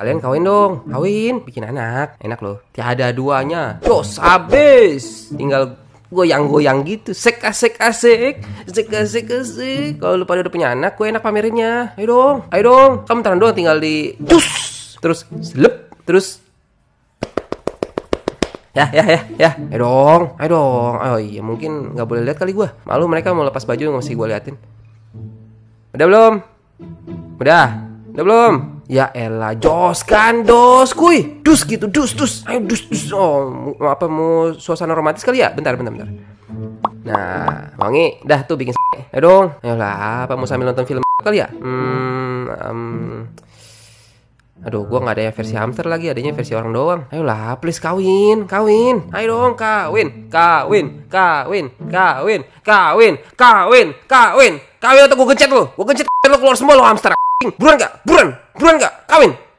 Kalian oh. kawin dong, hmm. kawin, bikin anak, enak loh. Tiada duanya, dos habis, tinggal goyang-goyang gitu, sek asek asek, sek asek asek. Kalau lu pada udah punya anak, gue enak pamerinnya. Ayo dong, ayo dong, kamu tahan doang tinggal di dus, terus selep, terus ya ya ya ya ayo dong ayo dong oh iya mungkin nggak boleh lihat kali gue malu mereka mau lepas baju usah gue liatin udah belum udah udah belum Ya Ella, jos kan dos, kuy. Dus gitu, dus dus. Ayo dus dus. Oh, apa mau suasana romantis kali ya? Bentar, bentar, bentar. Nah, wangi, dah tuh bikin. Ayo dong. lah, apa mau sambil nonton film kali ya? Hmm, um, Aduh, gua nggak ada yang versi hmm. hamster lagi, adanya versi oh. orang doang. ayo lah please kawin, kawin. Ayo dong, kawin, kawin, kawin, kawin, kawin, kawin, kawin. Kawin atau gua gencet lu. Gua gencet lu keluar semua lo hamster. Buruan gak? Buruan, buruan gak? Kawin.